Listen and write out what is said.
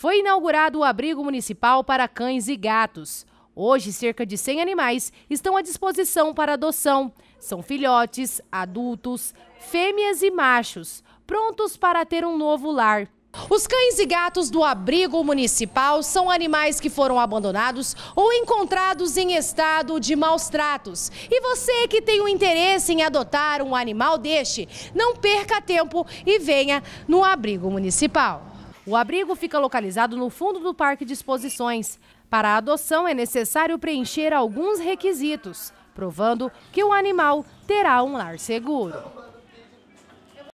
foi inaugurado o abrigo municipal para cães e gatos. Hoje, cerca de 100 animais estão à disposição para adoção. São filhotes, adultos, fêmeas e machos, prontos para ter um novo lar. Os cães e gatos do abrigo municipal são animais que foram abandonados ou encontrados em estado de maus tratos. E você que tem o um interesse em adotar um animal deste, não perca tempo e venha no abrigo municipal. O abrigo fica localizado no fundo do parque de exposições. Para a adoção é necessário preencher alguns requisitos, provando que o animal terá um lar seguro.